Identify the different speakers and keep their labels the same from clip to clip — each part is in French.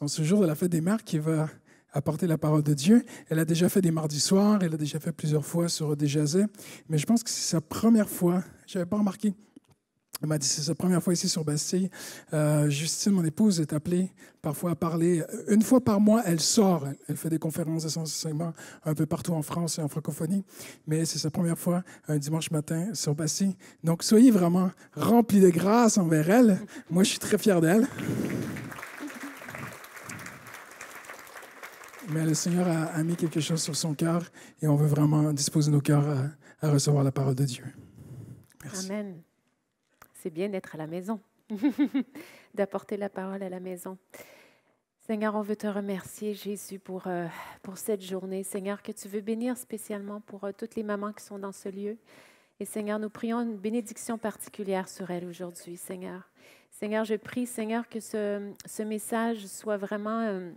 Speaker 1: en ce jour de la fête des mères qui va apporter la parole de Dieu. Elle a déjà fait des mardis soirs, elle a déjà fait plusieurs fois sur des mais je pense que c'est sa première fois. Je n'avais pas remarqué. Elle m'a dit, c'est sa première fois ici sur Bastille. Euh, Justine, mon épouse, est appelée parfois à parler. Une fois par mois, elle sort. Elle, fait des conférences de enseignement un peu partout en France et en francophonie. Mais c'est sa première fois un dimanche matin sur Bastille. Donc, soyez vraiment remplis de grâce envers elle. Moi, je suis très fier d'elle. Mais le Seigneur a, mis quelque chose sur son cœur et on veut vraiment disposer nos cœurs à, recevoir la parole de Dieu. Amen. C'est bien d'être à la maison, d'apporter la parole à la maison. Seigneur, on veut te remercier, Jésus, pour, euh, pour cette journée. Seigneur, que tu veux bénir spécialement pour euh, toutes les mamans qui sont dans ce lieu. Et Seigneur, nous prions une bénédiction particulière sur elles aujourd'hui, Seigneur. Seigneur, je prie, Seigneur, que ce, ce message soit vraiment... Euh,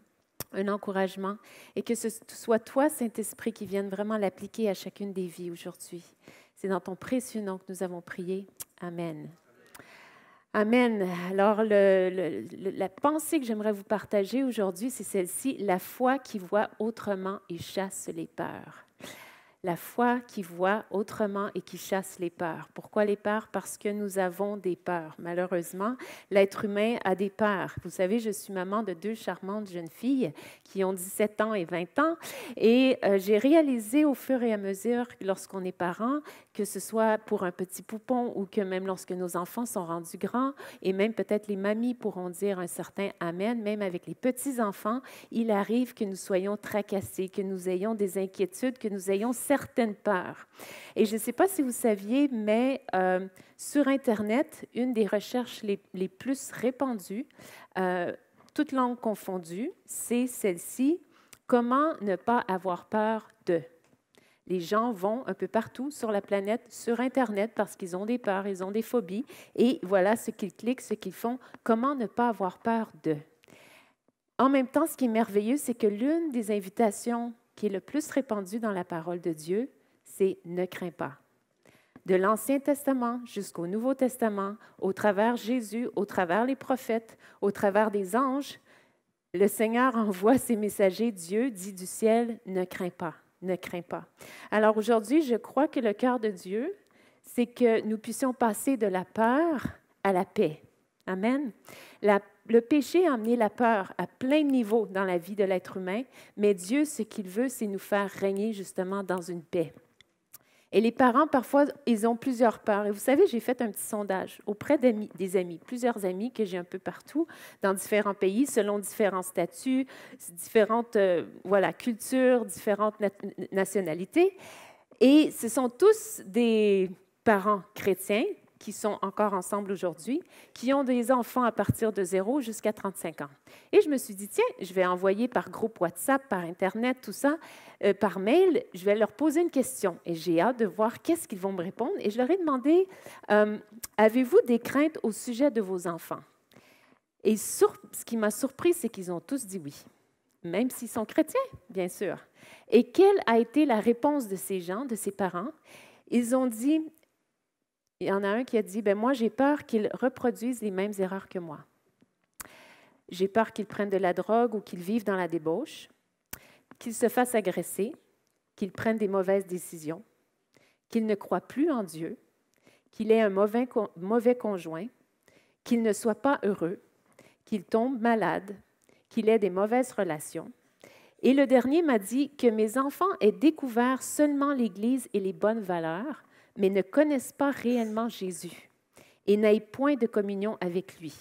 Speaker 1: un encouragement, et que ce soit toi, Saint-Esprit, qui vienne vraiment l'appliquer à chacune des vies aujourd'hui. C'est dans ton précieux nom que nous avons prié. Amen. Amen. Alors, la pensée que j'aimerais vous partager aujourd'hui, c'est celle-ci, la foi qui voit autrement et chasse les peurs la foi qui voit autrement et qui chasse les peurs. Pourquoi les peurs Parce que nous avons des peurs. Malheureusement, l'être humain a des peurs. Vous savez, je suis maman de deux charmantes jeunes filles qui ont 17 ans et 20 ans et euh, j'ai réalisé au fur et à mesure lorsqu'on est parent, que ce soit pour un petit poupon ou que même lorsque nos enfants sont rendus grands et même peut-être les mamies pourront dire un certain amen, même avec les petits-enfants, il arrive que nous soyons tracassés, que nous ayons des inquiétudes, que nous ayons certaines peurs. Et je ne sais pas si vous saviez, mais euh, sur Internet, une des recherches les, plus répandues, euh, toutes langues confondues, c'est celle-ci, comment ne pas avoir peur de. Les gens vont un peu partout sur la planète, sur Internet, parce qu'ils ont des peurs, ils ont des phobies, et voilà ce qu'ils cliquent, ce qu'ils font, comment ne pas avoir peur de. En même temps, ce qui est merveilleux, c'est que l'une des invitations qui est le plus répandu dans la parole de Dieu, c'est ne crains pas. De l'Ancien Testament jusqu'au Nouveau Testament, au travers Jésus, au travers les prophètes, au travers des anges, le Seigneur envoie ses messagers. Dieu dit du ciel, ne crains pas, ne crains pas. Alors aujourd'hui, je crois que le cœur de Dieu, c'est que nous puissions passer de la peur à la paix. Amen. La le péché a amené la peur à plein niveau dans la vie de l'être humain, mais Dieu, ce qu'il veut, c'est nous faire régner justement dans une paix. Et les parents, parfois, ils ont plusieurs peurs. Et vous savez, j'ai fait un petit sondage auprès des amis, plusieurs amis que j'ai un peu partout, dans différents pays, selon différents statuts, différentes euh, voilà, cultures, différentes nationalités. Et ce sont tous des parents chrétiens, qui sont encore ensemble aujourd'hui, qui ont des enfants à partir de 0 jusqu'à 35 ans. Et je me suis dit, tiens, je vais envoyer par groupe WhatsApp, par Internet, tout ça, euh, par mail, je vais leur poser une question. Et j'ai hâte de voir qu'est-ce qu'ils vont me répondre. Et je leur ai demandé, euh, avez-vous des craintes au sujet de vos enfants? Et ce qui m'a surpris, c'est qu'ils ont tous dit oui, même s'ils sont chrétiens, bien sûr. Et quelle a été la réponse de ces gens, de ces parents? Ils ont dit, il y en a un qui a dit, ben moi j'ai peur qu'ils reproduisent les mêmes erreurs que moi. J'ai peur qu'ils prennent de la drogue ou qu'ils vivent dans la débauche, qu'ils se fassent agresser, qu'ils prennent des mauvaises décisions, qu'ils ne croient plus en Dieu, qu'il ait un mauvais, mauvais conjoint, qu'il ne soit pas heureux, qu'il tombe malade, qu'il ait des mauvaises relations. Et le dernier m'a dit que mes enfants aient découvert seulement l'Église et les bonnes valeurs, mais ne connaissent pas réellement Jésus et n'aillent point de communion avec lui.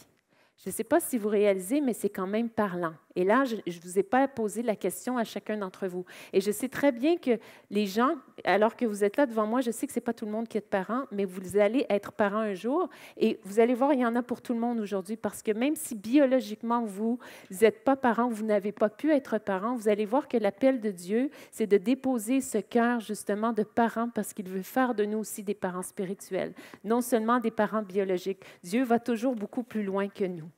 Speaker 1: Je ne sais pas si vous réalisez, mais c'est quand même parlant. Et là, je ne vous ai pas posé la question à chacun d'entre vous. Et je sais très bien que les gens, alors que vous êtes là devant moi, je sais que ce n'est pas tout le monde qui est parent, mais vous allez être parent un jour. Et vous allez voir, il y en a pour tout le monde aujourd'hui, parce que même si biologiquement, vous n'êtes pas parent, vous n'avez pas pu être parent, vous allez voir que l'appel de Dieu, c'est de déposer ce cœur justement de parent, parce qu'il veut faire de nous aussi des parents spirituels, non seulement des parents biologiques. Dieu va toujours beaucoup plus loin que nous.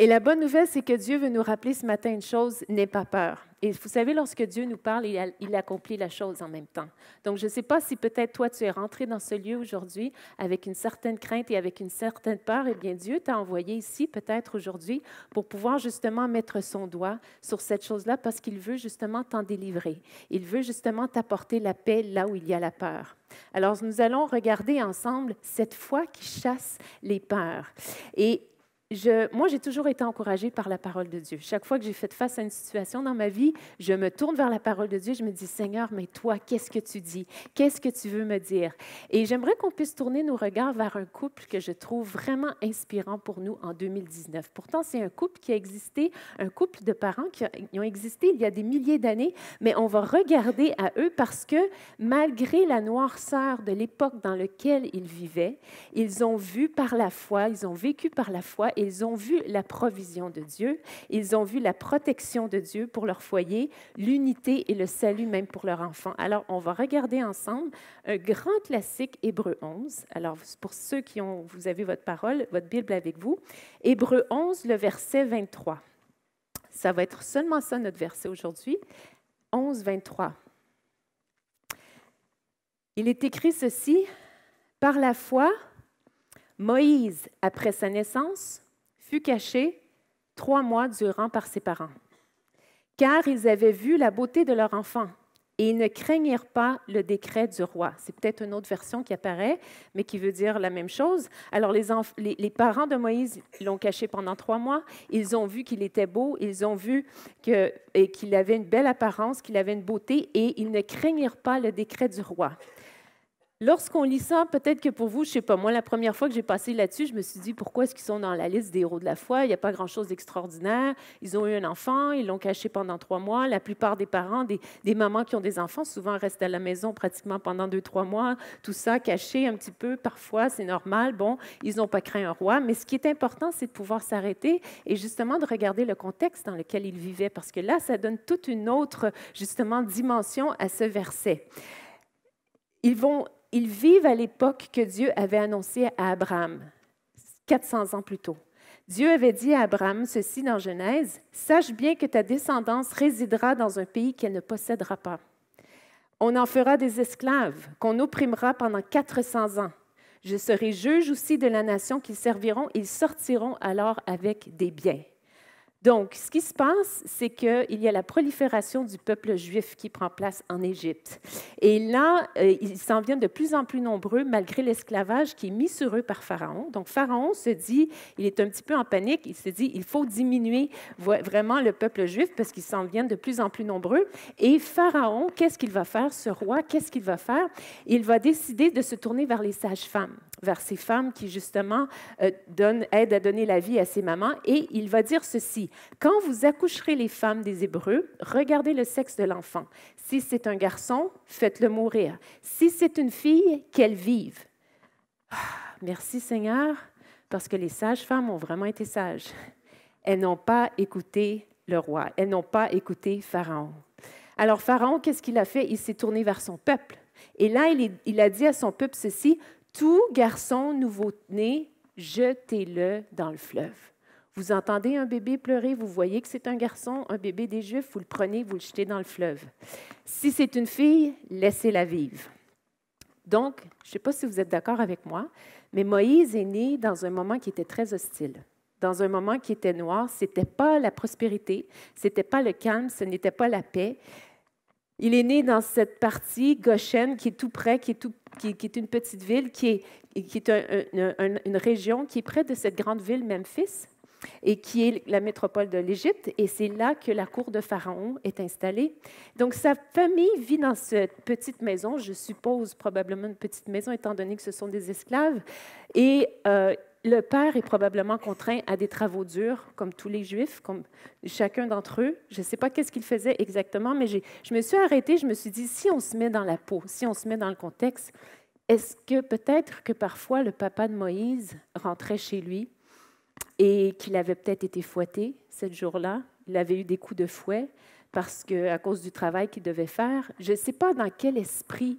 Speaker 1: Et la bonne nouvelle, c'est que Dieu veut nous rappeler ce matin une chose, n'aie pas peur. Et vous savez, lorsque Dieu nous parle, il, accomplit la chose en même temps. Donc, je ne sais pas si peut-être toi, tu es rentré dans ce lieu aujourd'hui avec une certaine crainte et avec une certaine peur. Eh bien, Dieu t'a envoyé ici, peut-être aujourd'hui, pour pouvoir justement mettre son doigt sur cette chose-là parce qu'il veut justement t'en délivrer. Il veut justement t'apporter la paix là où il y a la peur. Alors, nous allons regarder ensemble cette foi qui chasse les peurs. Et moi, j'ai toujours été encouragée par la parole de Dieu. Chaque fois que j'ai fait face à une situation dans ma vie, je me tourne vers la parole de Dieu. Je me dis, Seigneur, mais toi, qu'est-ce que tu dis? Qu'est-ce que tu veux me dire? Et j'aimerais qu'on puisse tourner nos regards vers un couple que je trouve vraiment inspirant pour nous en 2019. Pourtant, c'est un couple qui a existé, un couple de parents qui ont existé il y a des milliers d'années, mais on va regarder à eux parce que malgré la noirceur de l'époque dans laquelle ils vivaient, ils ont vu par la foi, ils ont vécu par la foi ils ont vu la provision de Dieu, ils ont vu la protection de Dieu pour leur foyer, l'unité et le salut même pour leurs enfants. Alors, on va regarder ensemble un grand classique, Hébreu 11. Alors, pour ceux qui ont, vous avez votre parole, votre Bible avec vous, Hébreu 11, le verset 23. Ça va être seulement ça notre verset aujourd'hui. 11, 23. Il est écrit ceci, par la foi, Moïse, après sa naissance, fut caché trois mois durant par ses parents, car ils avaient vu la beauté de leur enfant et ils ne craignirent pas le décret du roi. C'est peut-être une autre version qui apparaît, mais qui veut dire la même chose. Alors, les, parents de Moïse l'ont caché pendant trois mois. Ils ont vu qu'il était beau, ils ont vu qu'il avait une belle apparence, qu'il avait une beauté, et ils ne craignirent pas le décret du roi lorsqu'on lit ça, peut-être que pour vous, je ne sais pas, moi, la première fois que j'ai passé là-dessus, je me suis dit, pourquoi est-ce qu'ils sont dans la liste des héros de la foi? Il n'y a pas grand-chose d'extraordinaire. Ils ont eu un enfant, ils l'ont caché pendant trois mois. La plupart des parents, des, mamans qui ont des enfants, souvent restent à la maison pratiquement pendant deux, trois mois. Tout ça caché un petit peu, parfois, c'est normal. Bon, ils n'ont pas craint un roi. Mais ce qui est important, c'est de pouvoir s'arrêter et justement de regarder le contexte dans lequel ils vivaient, parce que là, ça donne toute une autre, justement, dimension à ce verset. Ils vont ils vivent à l'époque que Dieu avait annoncé à Abraham, 400 ans plus tôt. Dieu avait dit à Abraham ceci dans Genèse, Sache bien que ta descendance résidera dans un pays qu'elle ne possédera pas. On en fera des esclaves, qu'on opprimera pendant 400 ans. Je serai juge aussi de la nation qu'ils serviront, ils sortiront alors avec des biens. Donc, ce qui se passe, c'est qu'il y a la prolifération du peuple juif qui prend place en Égypte. Et là, euh, ils s'en viennent de plus en plus nombreux malgré l'esclavage qui est mis sur eux par Pharaon. Donc, Pharaon se dit, il est un petit peu en panique, il se dit, il faut diminuer vraiment le peuple juif parce qu'ils s'en viennent de plus en plus nombreux. Et Pharaon, qu'est-ce qu'il va faire, ce roi, qu'est-ce qu'il va faire? Il va décider de se tourner vers les sages-femmes vers ces femmes qui, justement, euh, donnent, aident à donner la vie à ces mamans. Et il va dire ceci, quand vous accoucherez les femmes des Hébreux, regardez le sexe de l'enfant. Si c'est un garçon, faites-le mourir. Si c'est une fille, qu'elle vive. Ah, merci Seigneur, parce que les sages-femmes ont vraiment été sages. Elles n'ont pas écouté le roi, elles n'ont pas écouté Pharaon. Alors Pharaon, qu'est-ce qu'il a fait? Il s'est tourné vers son peuple. Et là, il, il, a dit à son peuple ceci, tout garçon nouveau-né, jetez-le dans le fleuve. Vous entendez un bébé pleurer, vous voyez que c'est un garçon, un bébé des Juifs, vous le prenez, vous le jetez dans le fleuve. Si c'est une fille, laissez-la vivre. Donc, je ne sais pas si vous êtes d'accord avec moi, mais Moïse est né dans un moment qui était très hostile, dans un moment qui était noir. Ce n'était pas la prospérité, ce n'était pas le calme, ce n'était pas la paix. Il est né dans cette partie, Goshen, qui est tout près, qui est tout qui, est une petite ville, qui est, une région qui est près de cette grande ville, Memphis, et qui est la métropole de l'Égypte. Et c'est là que la cour de Pharaon est installée. Donc sa famille vit dans cette petite maison, je suppose probablement une petite maison, étant donné que ce sont des esclaves. Et euh, le père est probablement contraint à des travaux durs, comme tous les Juifs, comme chacun d'entre eux. Je ne sais pas qu'est-ce qu'il faisait exactement, mais je me suis arrêtée, je me suis dit, si on se met dans la peau, si on se met dans le contexte, est-ce que peut-être que parfois le papa de Moïse rentrait chez lui et qu'il avait peut-être été fouetté ce jour-là, il avait eu des coups de fouet parce que à cause du travail qu'il devait faire, je ne sais pas dans quel esprit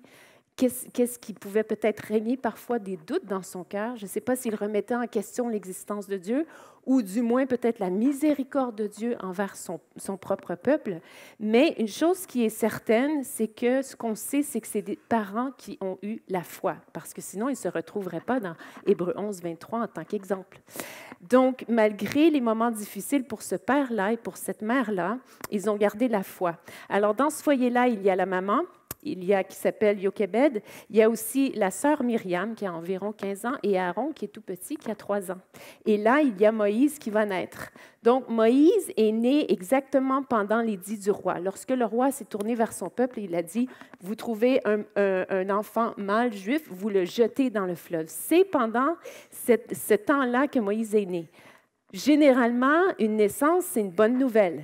Speaker 1: qu'est-ce qui pouvait peut-être régner parfois des doutes dans son cœur. Je ne sais pas s'il remettait en question l'existence de Dieu ou du moins peut-être la miséricorde de Dieu envers son, son, propre peuple. Mais une chose qui est certaine, c'est que ce qu'on sait, c'est que c'est des parents qui ont eu la foi, parce que sinon, ils ne se retrouveraient pas dans Hébreu 11, 23 en tant qu'exemple. Donc, malgré les moments difficiles pour ce père-là et pour cette mère-là, ils ont gardé la foi. Alors, dans ce foyer-là, il y a la maman, il y a qui s'appelle Yokebed. Il y a aussi la sœur Myriam qui a environ 15 ans et Aaron qui est tout petit, qui a 3 ans. Et là, il y a Moïse qui va naître. Donc Moïse est né exactement pendant les dix du roi. Lorsque le roi s'est tourné vers son peuple, il a dit, vous trouvez un, enfant mâle juif, vous le jetez dans le fleuve. C'est pendant ce temps-là que Moïse est né. Généralement, une naissance, c'est une bonne nouvelle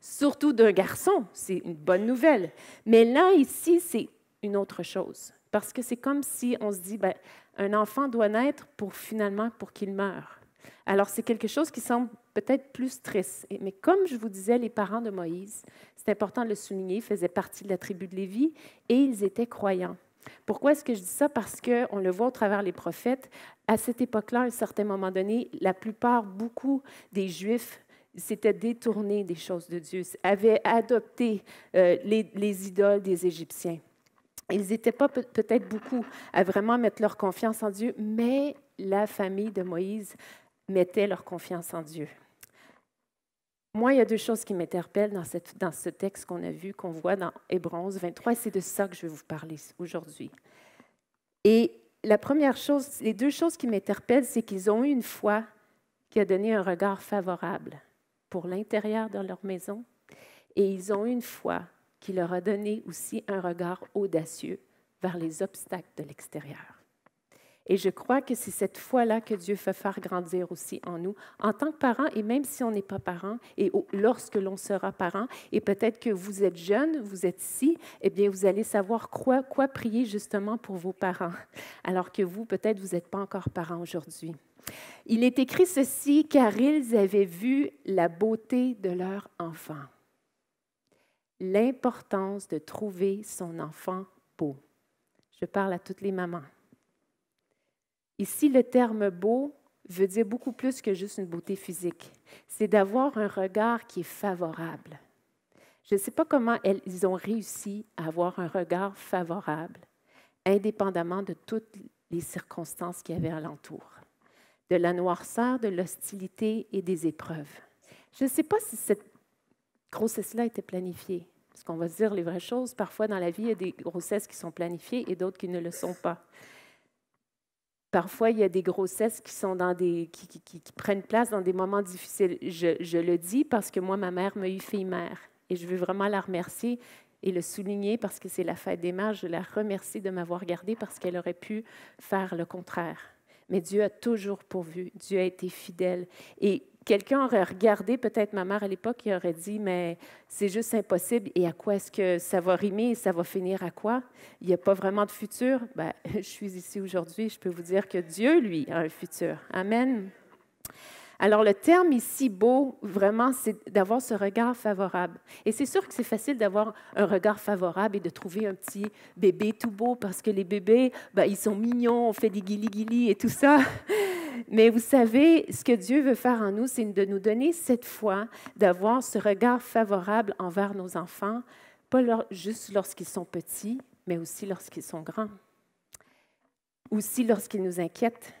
Speaker 1: surtout d'un garçon, c'est une bonne nouvelle. Mais là, ici, c'est une autre chose. Parce que c'est comme si on se dit, ben, un enfant doit naître pour finalement, pour qu'il meure. Alors, c'est quelque chose qui semble peut-être plus triste. Mais comme je vous disais, les parents de Moïse, c'est important de le souligner, faisaient partie de la tribu de Lévi et ils étaient croyants. Pourquoi est-ce que je dis ça? Parce qu'on le voit au travers les prophètes. À cette époque-là, à un certain moment donné, la plupart, beaucoup des Juifs s'étaient détournés des choses de Dieu, avaient adopté euh, les, idoles des Égyptiens. Ils n'étaient pas peut-être beaucoup à vraiment mettre leur confiance en Dieu, mais la famille de Moïse mettait leur confiance en Dieu. Moi, il y a deux choses qui m'interpellent dans, ce texte qu'on a vu, qu'on voit dans Hébron, 23, c'est de ça que je vais vous parler aujourd'hui. Et la première chose, les deux choses qui m'interpellent, c'est qu'ils ont eu une foi qui a donné un regard favorable pour l'intérieur de leur maison. Et ils ont une foi qui leur a donné aussi un regard audacieux vers les obstacles de l'extérieur. Et je crois que c'est cette foi-là que Dieu fait faire grandir aussi en nous, en tant que parents, et même si on n'est pas parents, et lorsque l'on sera parent, et peut-être que vous êtes jeunes, vous êtes ici, eh bien, vous allez savoir quoi, prier justement pour vos parents, alors que vous, peut-être, vous n'êtes pas encore parents aujourd'hui. Il est écrit ceci, car ils avaient vu la beauté de leur enfant. L'importance de trouver son enfant beau. Je parle à toutes les mamans. Ici, le terme beau veut dire beaucoup plus que juste une beauté physique. C'est d'avoir un regard qui est favorable. Je ne sais pas comment elles, ils ont réussi à avoir un regard favorable, indépendamment de toutes les circonstances qui y avait alentour de la noirceur, de l'hostilité et des épreuves. Je ne sais pas si cette grossesse-là était planifiée. Parce qu'on va se dire les vraies choses. Parfois, dans la vie, il y a des grossesses qui sont planifiées et d'autres qui ne le sont pas. Parfois, il y a des grossesses qui, sont dans des, qui, prennent place dans des moments difficiles. Je, je, le dis parce que moi, ma mère m'a eu fille mère. Et je veux vraiment la remercier et le souligner parce que c'est la fête des mères. Je la remercie de m'avoir gardée parce qu'elle aurait pu faire le contraire mais Dieu a toujours pourvu, Dieu a été fidèle. Et quelqu'un aurait regardé, peut-être ma mère à l'époque, et aurait dit, mais c'est juste impossible, et à quoi est-ce que ça va rimer, ça va finir à quoi? Il n'y a pas vraiment de futur. Ben, je suis ici aujourd'hui, je peux vous dire que Dieu, lui, a un futur. Amen. Alors le terme ici, beau, vraiment, c'est d'avoir ce regard favorable. Et c'est sûr que c'est facile d'avoir un regard favorable et de trouver un petit bébé tout beau parce que les bébés, ben, ils sont mignons, on fait des guili et tout ça. Mais vous savez, ce que Dieu veut faire en nous, c'est de nous donner cette foi d'avoir ce regard favorable envers nos enfants, pas juste lorsqu'ils sont petits, mais aussi lorsqu'ils sont grands. Aussi lorsqu'ils nous inquiètent,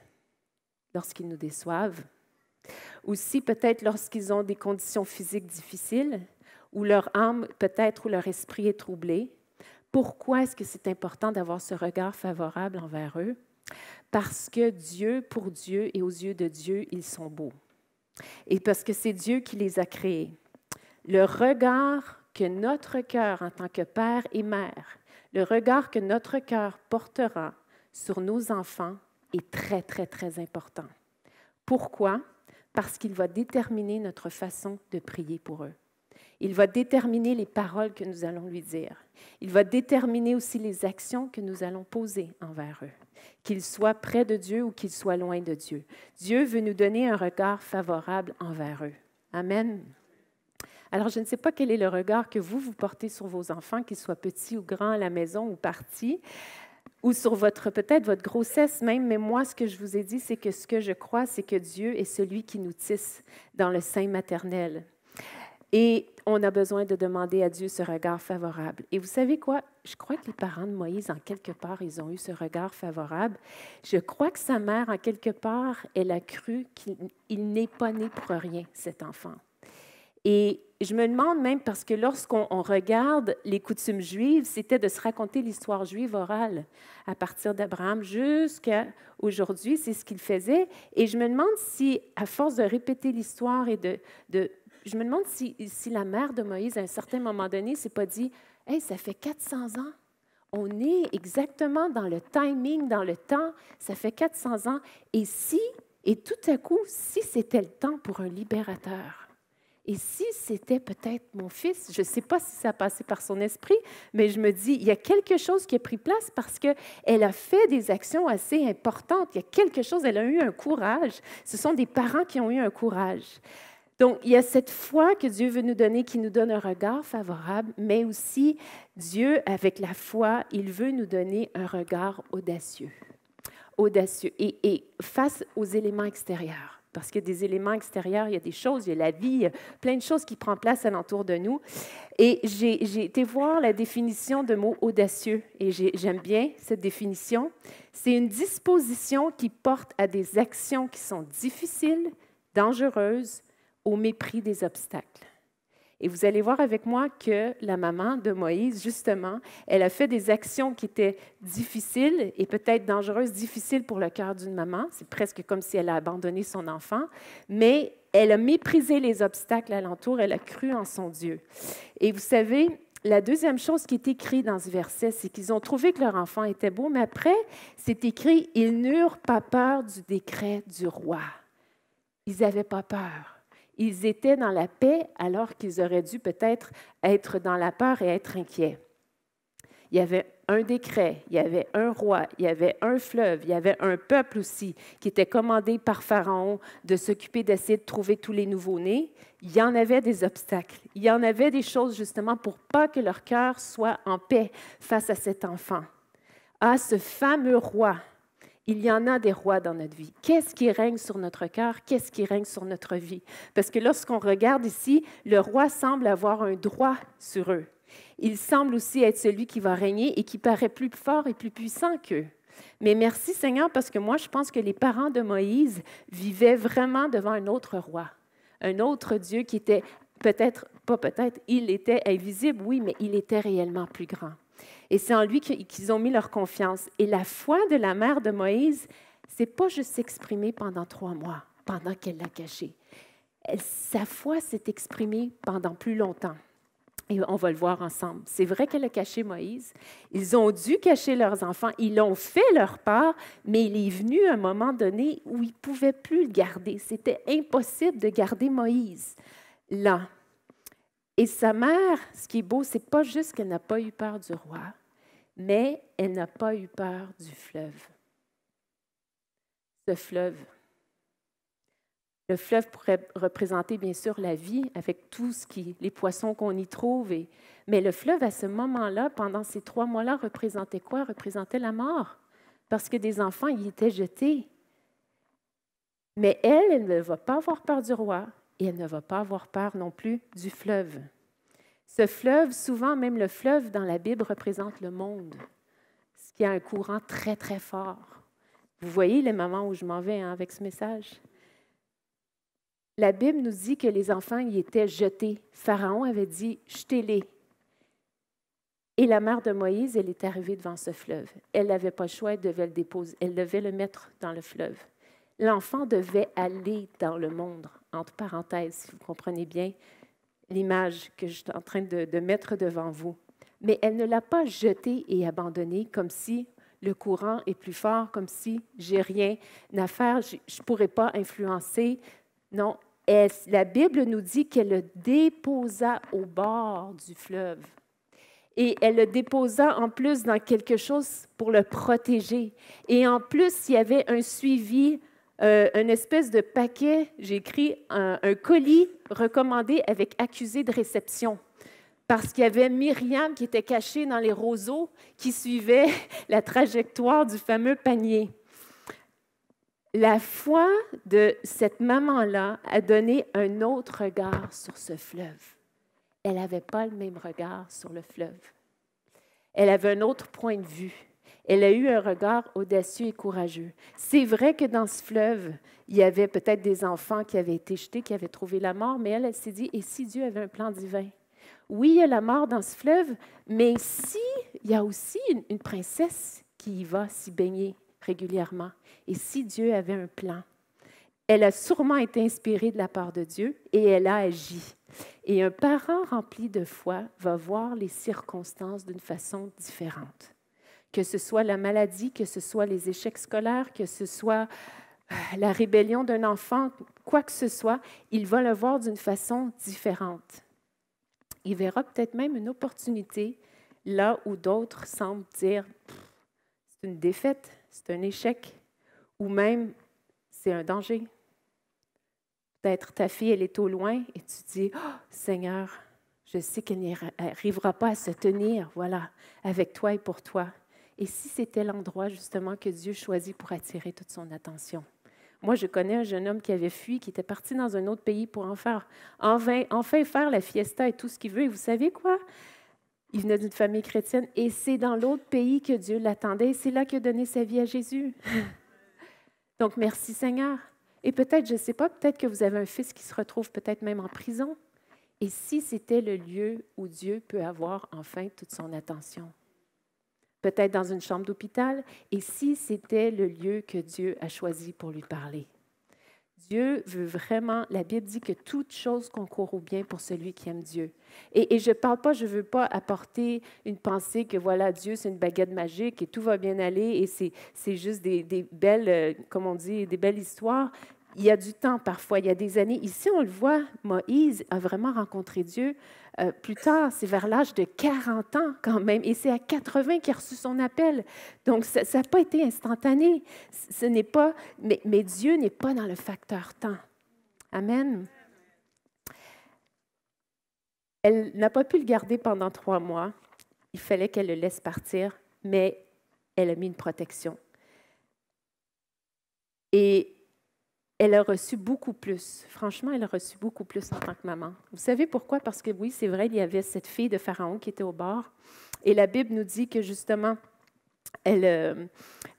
Speaker 1: lorsqu'ils nous déçoivent, aussi, peut-être lorsqu'ils ont des conditions physiques difficiles, ou leur âme, peut-être, ou leur esprit est troublé. Pourquoi est-ce que c'est important d'avoir ce regard favorable envers eux? Parce que Dieu, pour Dieu et aux yeux de Dieu, ils sont beaux. Et parce que c'est Dieu qui les a créés. Le regard que notre cœur en tant que père et mère, le regard que notre cœur portera sur nos enfants est très, très, très important. Pourquoi? parce qu'il va déterminer notre façon de prier pour eux. Il va déterminer les paroles que nous allons lui dire. Il va déterminer aussi les actions que nous allons poser envers eux, qu'ils soient près de Dieu ou qu'ils soient loin de Dieu. Dieu veut nous donner un regard favorable envers eux. Amen. Alors, je ne sais pas quel est le regard que vous, vous portez sur vos enfants, qu'ils soient petits ou grands à la maison ou partis, ou sur votre peut-être votre grossesse même, mais moi, ce que je vous ai dit, c'est que ce que je crois, c'est que Dieu est celui qui nous tisse dans le sein maternel. Et on a besoin de demander à Dieu ce regard favorable. Et vous savez quoi? Je crois que les parents de Moïse, en quelque part, ils ont eu ce regard favorable. Je crois que sa mère, en quelque part, elle a cru qu'il n'est pas né pour rien, cet enfant. Et je me demande même, parce que lorsqu'on regarde les coutumes juives, c'était de se raconter l'histoire juive orale à partir d'Abraham jusqu'à aujourd'hui, c'est ce qu'il faisait. Et je me demande si, à force de répéter l'histoire et de, de, Je me demande si, si, la mère de Moïse, à un certain moment donné, s'est pas dit Hey, ça fait 400 ans. On est exactement dans le timing, dans le temps. Ça fait 400 ans. Et si, et tout à coup, si c'était le temps pour un libérateur et si c'était peut-être mon fils, je ne sais pas si ça a passé par son esprit, mais je me dis, il y a quelque chose qui a pris place parce qu'elle a fait des actions assez importantes. Il y a quelque chose, elle a eu un courage. Ce sont des parents qui ont eu un courage. Donc, il y a cette foi que Dieu veut nous donner qui nous donne un regard favorable, mais aussi Dieu, avec la foi, il veut nous donner un regard audacieux. Audacieux et face aux éléments extérieurs parce qu'il y a des éléments extérieurs, il y a des choses, il y a la vie, il y a plein de choses qui prennent place alentour de nous. Et j'ai été voir la définition de mot audacieux, et j'aime bien cette définition. C'est une disposition qui porte à des actions qui sont difficiles, dangereuses, au mépris des obstacles. Et vous allez voir avec moi que la maman de Moïse, justement, elle a fait des actions qui étaient difficiles et peut-être dangereuses, difficiles pour le cœur d'une maman. C'est presque comme si elle a abandonné son enfant, mais elle a méprisé les obstacles alentour, elle a cru en son Dieu. Et vous savez, la deuxième chose qui est écrite dans ce verset, c'est qu'ils ont trouvé que leur enfant était beau, mais après, c'est écrit, ils n'eurent pas peur du décret du roi. Ils n'avaient pas peur. Ils étaient dans la paix alors qu'ils auraient dû peut-être être dans la peur et être inquiets. Il y avait un décret, il y avait un roi, il y avait un fleuve, il y avait un peuple aussi qui était commandé par Pharaon de s'occuper d'essayer de trouver tous les nouveaux-nés. Il y en avait des obstacles, il y en avait des choses justement pour pas que leur cœur soit en paix face à cet enfant, à ce fameux roi il y en a des rois dans notre vie. Qu'est-ce qui règne sur notre cœur? Qu'est-ce qui règne sur notre vie? Parce que lorsqu'on regarde ici, le roi semble avoir un droit sur eux. Il semble aussi être celui qui va régner et qui paraît plus fort et plus puissant qu'eux. Mais merci Seigneur parce que moi, je pense que les parents de Moïse vivaient vraiment devant un autre roi, un autre Dieu qui était peut-être, pas peut-être, il était invisible, oui, mais il était réellement plus grand. Et c'est en lui qu'ils ont mis leur confiance. Et la foi de la mère de Moïse, c'est pas juste s'exprimer pendant trois mois, pendant qu'elle l'a caché. Sa foi s'est exprimée pendant plus longtemps. Et on va le voir ensemble. C'est vrai qu'elle a caché Moïse. Ils ont dû cacher leurs enfants. Ils l'ont fait leur part, mais il est venu un moment donné où ils ne pouvaient plus le garder. C'était impossible de garder Moïse. Là, et sa mère, ce qui est beau, c'est pas juste qu'elle n'a pas eu peur du roi, mais elle n'a pas eu peur du fleuve. Ce fleuve. Le fleuve pourrait représenter bien sûr la vie avec tout ce qui, les poissons qu'on y trouve. mais le fleuve, à ce moment-là, pendant ces trois mois-là, représentait quoi? Représentait la mort. Parce que des enfants y étaient jetés. Mais elle, elle ne va pas avoir peur du roi et elle ne va pas avoir peur non plus du fleuve. Ce fleuve, souvent même le fleuve dans la Bible représente le monde, ce qui a un courant très très fort. Vous voyez les moments où je m'en vais hein, avec ce message. La Bible nous dit que les enfants y étaient jetés. Pharaon avait dit, jetez-les. Et la mère de Moïse, elle est arrivée devant ce fleuve. Elle n'avait pas le choix, elle devait le déposer, elle devait le mettre dans le fleuve. L'enfant devait aller dans le monde entre parenthèses, si vous comprenez bien l'image que je suis en train de, mettre devant vous. Mais elle ne l'a pas jeté et abandonné comme si le courant est plus fort, comme si j'ai rien à faire, je ne pourrais pas influencer. Non, la Bible nous dit qu'elle le déposa au bord du fleuve. Et elle le déposa en plus dans quelque chose pour le protéger. Et en plus, il y avait un suivi euh, un espèce de paquet, j'ai écrit un, colis recommandé avec accusé de réception. Parce qu'il y avait Myriam qui était cachée dans les roseaux, qui suivait la trajectoire du fameux panier. La foi de cette maman-là a donné un autre regard sur ce fleuve. Elle n'avait pas le même regard sur le fleuve. Elle avait un autre point de vue. Elle a eu un regard audacieux et courageux. C'est vrai que dans ce fleuve, il y avait peut-être des enfants qui avaient été jetés, qui avaient trouvé la mort, mais elle, elle s'est dit, et si Dieu avait un plan divin? Oui, il y a la mort dans ce fleuve, mais si, il y a aussi une, une princesse qui y va s'y baigner régulièrement. Et si Dieu avait un plan? Elle a sûrement été inspirée de la part de Dieu et elle a agi. Et un parent rempli de foi va voir les circonstances d'une façon différente que ce soit la maladie, que ce soit les échecs scolaires, que ce soit euh, la rébellion d'un enfant, quoi que ce soit, il va le voir d'une façon différente. Il verra peut-être même une opportunité là où d'autres semblent dire c'est une défaite, c'est un échec, ou même c'est un danger. Peut-être ta fille, elle est au loin et tu dis oh, Seigneur, je sais qu'elle n'arrivera pas à se tenir, voilà, avec toi et pour toi. Et si c'était l'endroit justement que Dieu choisit pour attirer toute son attention? Moi, je connais un jeune homme qui avait fui, qui était parti dans un autre pays pour en faire, enfin, faire la fiesta et tout ce qu'il veut. Et vous savez quoi? Il venait d'une famille chrétienne et c'est dans l'autre pays que Dieu l'attendait. Et C'est là qu'il a donné sa vie à Jésus. Donc, merci Seigneur. Et peut-être, je ne sais pas, peut-être que vous avez un fils qui se retrouve peut-être même en prison. Et si c'était le lieu où Dieu peut avoir enfin toute son attention? peut-être dans une chambre d'hôpital, et si c'était le lieu que Dieu a choisi pour lui parler. Dieu veut vraiment, la Bible dit que toute chose concourt au bien pour celui qui aime Dieu. Et, je ne parle pas, je ne veux pas apporter une pensée que voilà, Dieu, c'est une baguette magique et tout va bien aller et c'est juste des, belles, euh, comme on dit, des belles histoires. Il y a du temps parfois, il y a des années. Ici, on le voit, Moïse a vraiment rencontré Dieu euh, plus tard, c'est vers l'âge de 40 ans quand même, et c'est à 80 qu'il a reçu son appel. Donc, ça n'a pas été instantané. Ce n'est pas, mais, mais Dieu n'est pas dans le facteur temps. Amen. Elle n'a pas pu le garder pendant trois mois. Il fallait qu'elle le laisse partir, mais elle a mis une protection. Et elle a reçu beaucoup plus. Franchement, elle a reçu beaucoup plus en tant que maman. Vous savez pourquoi? Parce que oui, c'est vrai, il y avait cette fille de Pharaon qui était au bord. Et la Bible nous dit que justement, elle, euh,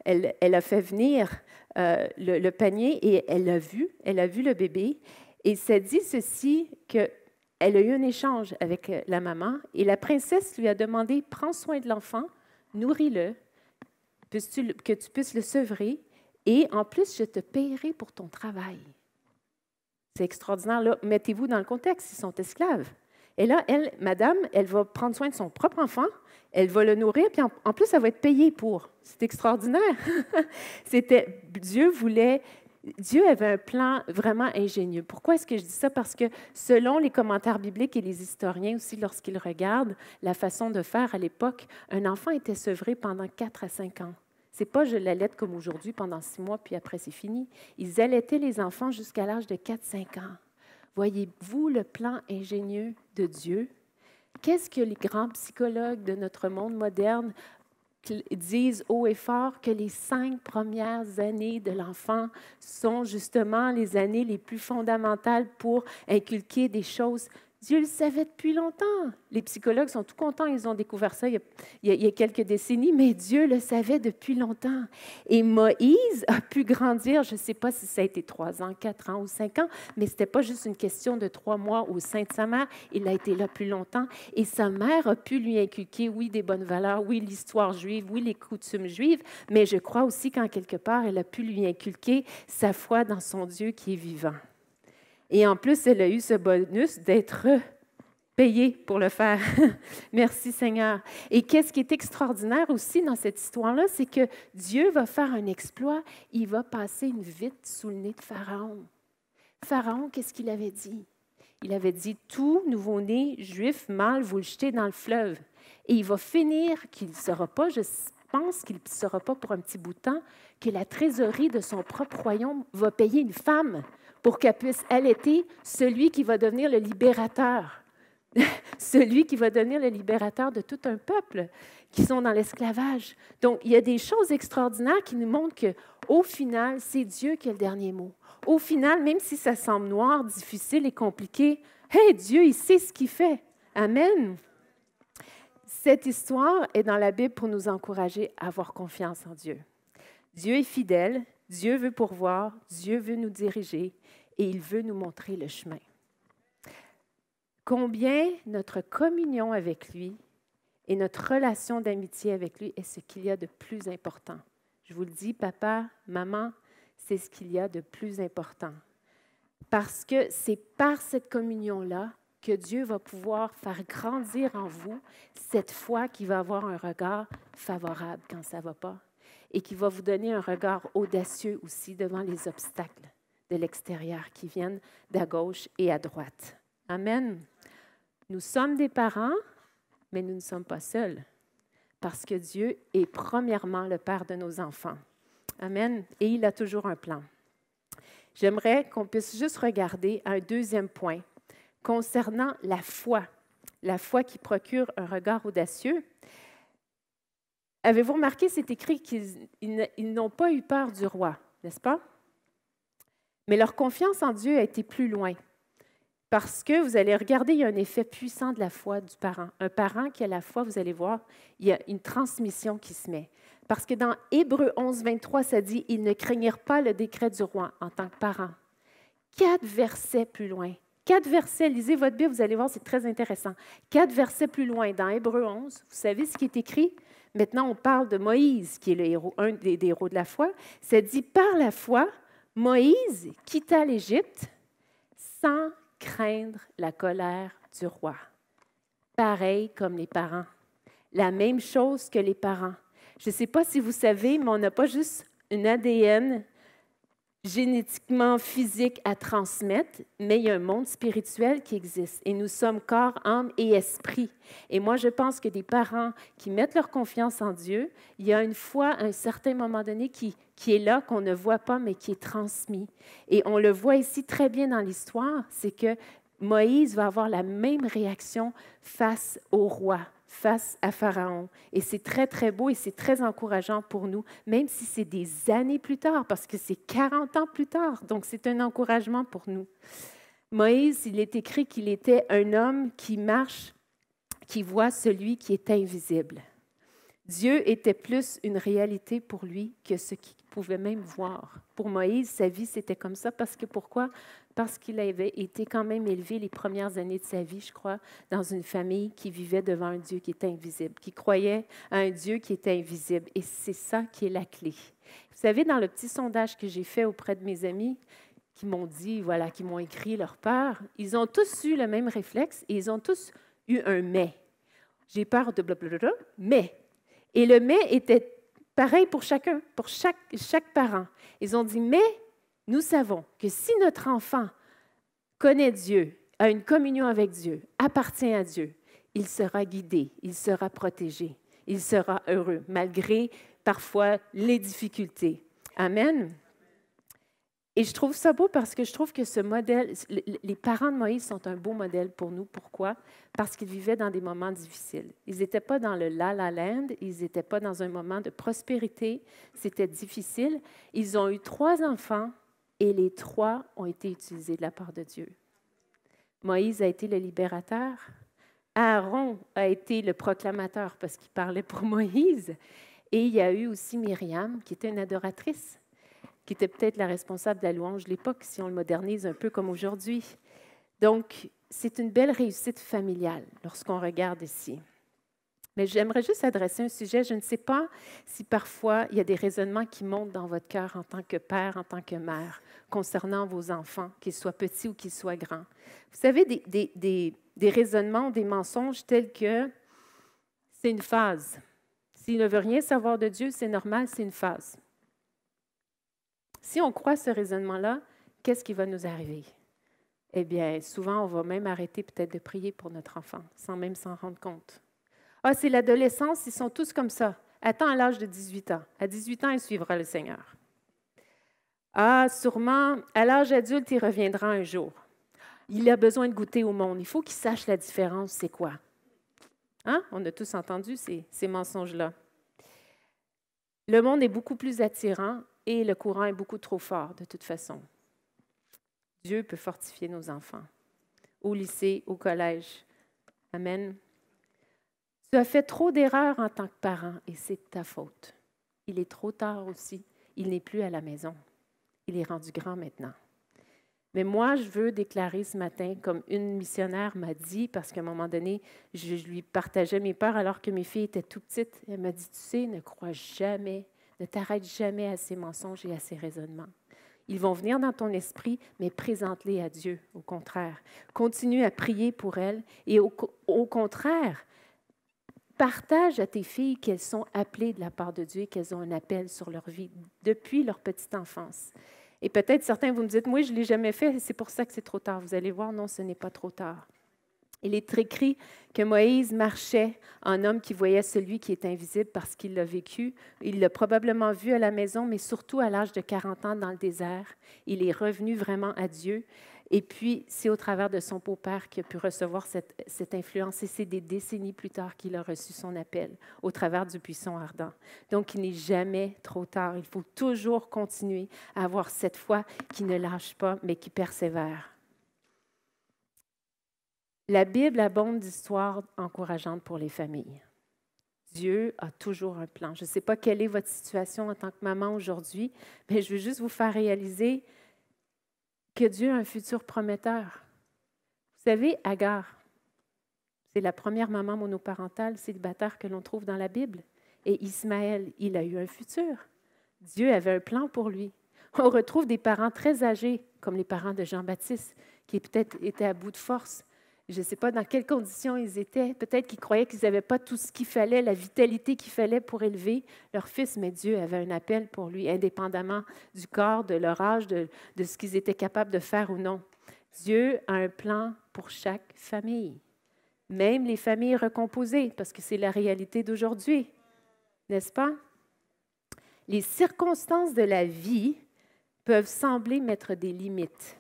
Speaker 1: a fait venir euh, le, panier et elle l'a vu, elle a vu le bébé. Et ça dit ceci qu'elle a eu un échange avec euh, la maman et la princesse lui a demandé prends soin de l'enfant, nourris-le, que tu puisses le sevrer et en plus, je te paierai pour ton travail. C'est extraordinaire. Là, mettez-vous dans le contexte, ils sont esclaves. Et là, elle, madame, elle va prendre soin de son propre enfant, elle va le nourrir, puis en, plus, elle va être payée pour. C'est extraordinaire. C'était, Dieu voulait, Dieu avait un plan vraiment ingénieux. Pourquoi est-ce que je dis ça? Parce que selon les commentaires bibliques et les historiens aussi, lorsqu'ils regardent la façon de faire à l'époque, un enfant était sevré pendant 4 à 5 ans. C'est pas je l'allaite comme aujourd'hui pendant six mois, puis après c'est fini. Ils allaitaient les enfants jusqu'à l'âge de 4-5 ans. Voyez-vous le plan ingénieux de Dieu? Qu'est-ce que les grands psychologues de notre monde moderne disent haut et fort que les cinq premières années de l'enfant sont justement les années les plus fondamentales pour inculquer des choses Dieu le savait depuis longtemps. Les psychologues sont tout contents, ils ont découvert ça il y, a, quelques décennies, mais Dieu le savait depuis longtemps. Et Moïse a pu grandir, je ne sais pas si ça a été trois ans, quatre ans ou cinq ans, mais ce n'était pas juste une question de trois mois au sein de sa mère. Il a été là plus longtemps et sa mère a pu lui inculquer, oui, des bonnes valeurs, oui, l'histoire juive, oui, les coutumes juives, mais je crois aussi qu'en quelque part, elle a pu lui inculquer sa foi dans son Dieu qui est vivant. Et en plus, elle a eu ce bonus d'être payée pour le faire. Merci Seigneur. Et qu'est-ce qui est extraordinaire aussi dans cette histoire-là, c'est que Dieu va faire un exploit. Il va passer une vite sous le nez de Pharaon. Pharaon, qu'est-ce qu'il avait dit? Il avait dit, tout nouveau-né juif mâle, vous le jetez dans le fleuve. Et il va finir qu'il ne sera pas, je pense qu'il ne sera pas pour un petit bout de temps que la trésorerie de son propre royaume va payer une femme pour qu'elle puisse allaiter celui qui va devenir le libérateur, celui qui va devenir le libérateur de tout un peuple qui sont dans l'esclavage. Donc, il y a des choses extraordinaires qui nous montrent que, au final, c'est Dieu qui a le dernier mot. Au final, même si ça semble noir, difficile et compliqué, hey, Dieu, il sait ce qu'il fait. Amen. Cette histoire est dans la Bible pour nous encourager à avoir confiance en Dieu. Dieu est fidèle, Dieu veut pourvoir, Dieu veut nous diriger et il veut nous montrer le chemin. Combien notre communion avec lui et notre relation d'amitié avec lui est ce qu'il y a de plus important. Je vous le dis, papa, maman, c'est ce qu'il y a de plus important. Parce que c'est par cette communion-là que Dieu va pouvoir faire grandir en vous cette foi qui va avoir un regard favorable quand ça ne va pas et qui va vous donner un regard audacieux aussi devant les obstacles de l'extérieur qui viennent d'à gauche et à droite. Amen. Nous sommes des parents, mais nous ne sommes pas seuls parce que Dieu est premièrement le Père de nos enfants. Amen. Et il a toujours un plan. J'aimerais qu'on puisse juste regarder un deuxième point concernant la foi, la foi qui procure un regard audacieux. Avez-vous remarqué, c'est écrit qu'ils n'ont pas eu peur du roi, n'est-ce pas? Mais leur confiance en Dieu a été plus loin. Parce que vous allez regarder, il y a un effet puissant de la foi du parent. Un parent qui a la foi, vous allez voir, il y a une transmission qui se met. Parce que dans Hébreu 11, 23, ça dit Ils ne craignirent pas le décret du roi en tant que parents. Quatre versets plus loin, Quatre versets, lisez votre Bible, vous allez voir, c'est très intéressant. Quatre versets plus loin, dans Hébreu 11, vous savez ce qui est écrit? Maintenant, on parle de Moïse, qui est le héros, un des, héros de la foi. Ça dit, par la foi, Moïse quitta l'Égypte sans craindre la colère du roi. Pareil comme les parents. La même chose que les parents. Je ne sais pas si vous savez, mais on n'a pas juste une ADN génétiquement physique à transmettre, mais il y a un monde spirituel qui existe. Et nous sommes corps, âme et esprit. Et moi, je pense que des parents qui mettent leur confiance en Dieu, il y a une foi à un certain moment donné qui, qui est là, qu'on ne voit pas, mais qui est transmis. Et on le voit ici très bien dans l'histoire, c'est que Moïse va avoir la même réaction face au roi face à Pharaon. Et c'est très, très beau et c'est très encourageant pour nous, même si c'est des années plus tard, parce que c'est 40 ans plus tard. Donc, c'est un encouragement pour nous. Moïse, il est écrit qu'il était un homme qui marche, qui voit celui qui est invisible. Dieu était plus une réalité pour lui que ce qu'il pouvait même voir. Pour Moïse, sa vie, c'était comme ça parce que pourquoi? parce qu'il avait été quand même élevé les premières années de sa vie, je crois, dans une famille qui vivait devant un Dieu qui était invisible, qui croyait à un Dieu qui était invisible. Et c'est ça qui est la clé. Vous savez, dans le petit sondage que j'ai fait auprès de mes amis, qui m'ont dit, voilà, qui m'ont écrit leur peur, ils ont tous eu le même réflexe et ils ont tous eu un mais. J'ai peur de blablabla, mais. Et le mais était pareil pour chacun, pour chaque, chaque parent. Ils ont dit, mais nous savons que si notre enfant connaît Dieu, a une communion avec Dieu, appartient à Dieu, il sera guidé, il sera protégé, il sera heureux, malgré parfois les difficultés. Amen. Et je trouve ça beau parce que je trouve que ce modèle, les parents de Moïse sont un beau modèle pour nous. Pourquoi? Parce qu'ils vivaient dans des moments difficiles. Ils n'étaient pas dans le la-la land, ils n'étaient pas dans un moment de prospérité, c'était difficile. Ils ont eu trois enfants et les trois ont été utilisés de la part de Dieu. Moïse a été le libérateur. Aaron a été le proclamateur parce qu'il parlait pour Moïse. Et il y a eu aussi Myriam, qui était une adoratrice, qui était peut-être la responsable de la louange de l'époque, si on le modernise un peu comme aujourd'hui. Donc, c'est une belle réussite familiale lorsqu'on regarde ici. Mais j'aimerais juste adresser un sujet. Je ne sais pas si parfois il y a des raisonnements qui montent dans votre cœur en tant que père, en tant que mère, concernant vos enfants, qu'ils soient petits ou qu'ils soient grands. Vous savez, des, des raisonnements, des mensonges tels que c'est une phase. S'il ne veut rien savoir de Dieu, c'est normal, c'est une phase. Si on croit ce raisonnement-là, qu'est-ce qui va nous arriver? Eh bien, souvent, on va même arrêter peut-être de prier pour notre enfant, sans même s'en rendre compte. Ah, c'est l'adolescence, ils sont tous comme ça. Attends à l'âge de 18 ans. À 18 ans, il suivra le Seigneur. Ah, sûrement, à l'âge adulte, il reviendra un jour. Il a besoin de goûter au monde. Il faut qu'il sache la différence, c'est quoi. Hein? On a tous entendu ces, ces mensonges-là. Le monde est beaucoup plus attirant et le courant est beaucoup trop fort, de toute façon. Dieu peut fortifier nos enfants, au lycée, au collège. Amen. Tu as fait trop d'erreurs en tant que parent et c'est ta faute. Il est trop tard aussi. Il n'est plus à la maison. Il est rendu grand maintenant. Mais moi, je veux déclarer ce matin, comme une missionnaire m'a dit, parce qu'à un moment donné, je, lui partageais mes peurs alors que mes filles étaient tout petites. Elle m'a dit, tu sais, ne crois jamais, ne t'arrête jamais à ces mensonges et à ces raisonnements. Ils vont venir dans ton esprit, mais présente-les à Dieu, au contraire. Continue à prier pour elles et au contraire, Partage à tes filles qu'elles sont appelées de la part de Dieu et qu'elles ont un appel sur leur vie depuis leur petite enfance. Et peut-être certains, vous me dites, moi, je ne l'ai jamais fait, c'est pour ça que c'est trop tard. Vous allez voir, non, ce n'est pas trop tard. Il est écrit que Moïse marchait en homme qui voyait celui qui est invisible parce qu'il l'a vécu. Il l'a probablement vu à la maison, mais surtout à l'âge de 40 ans dans le désert. Il est revenu vraiment à Dieu. Et puis, c'est au travers de son beau-père qu'il a pu recevoir cette, influence, et c'est des décennies plus tard qu'il a reçu son appel, au travers du puissant ardent. Donc, il n'est jamais trop tard. Il faut toujours continuer à avoir cette foi qui ne lâche pas, mais qui persévère. La Bible abonde d'histoires encourageantes pour les familles. Dieu a toujours un plan. Je ne sais pas quelle est votre situation en tant que maman aujourd'hui, mais je veux juste vous faire réaliser que Dieu a un futur prometteur. Vous savez, Agar, c'est la première maman monoparentale célibataire que l'on trouve dans la Bible. Et Ismaël, il a eu un futur. Dieu avait un plan pour lui. On retrouve des parents très âgés, comme les parents de Jean-Baptiste, qui peut-être étaient à bout de force, je ne sais pas dans quelles conditions ils étaient. Peut-être qu'ils croyaient qu'ils n'avaient pas tout ce qu'il fallait, la vitalité qu'il fallait pour élever leur fils, mais Dieu avait un appel pour lui, indépendamment du corps, de leur âge, de, ce qu'ils étaient capables de faire ou non. Dieu a un plan pour chaque famille, même les familles recomposées, parce que c'est la réalité d'aujourd'hui, n'est-ce pas? Les circonstances de la vie peuvent sembler mettre des limites.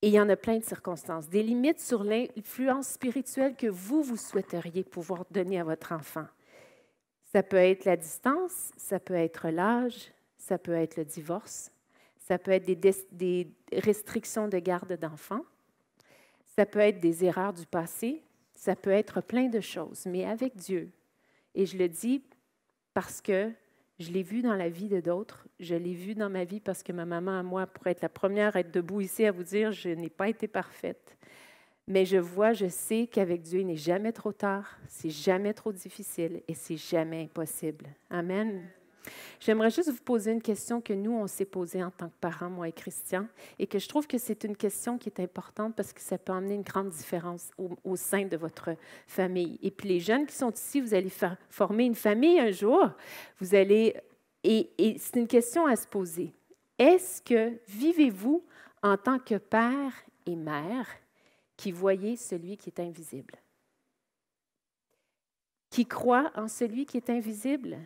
Speaker 1: Et il y en a plein de circonstances, des limites sur l'influence spirituelle que vous, vous souhaiteriez pouvoir donner à votre enfant. Ça peut être la distance, ça peut être l'âge, ça peut être le divorce, ça peut être des, des restrictions de garde d'enfants, ça peut être des erreurs du passé, ça peut être plein de choses, mais avec Dieu. Et je le dis parce que je l'ai vu dans la vie de d'autres. Je l'ai vu dans ma vie parce que ma maman à moi, pour être la première à être debout ici, à vous dire, je n'ai pas été parfaite. Mais je vois, je sais qu'avec Dieu, il n'est jamais trop tard, c'est jamais trop difficile et c'est jamais impossible. Amen. J'aimerais juste vous poser une question que nous, on s'est posée en tant que parents, moi et Christian, et que je trouve que c'est une question qui est importante parce que ça peut amener une grande différence au, sein de votre famille. Et puis les jeunes qui sont ici, vous allez former une famille un jour, vous allez... Et, et c'est une question à se poser. Est-ce que vivez-vous en tant que père et mère qui voyez celui qui est invisible? Qui croit en celui qui est invisible?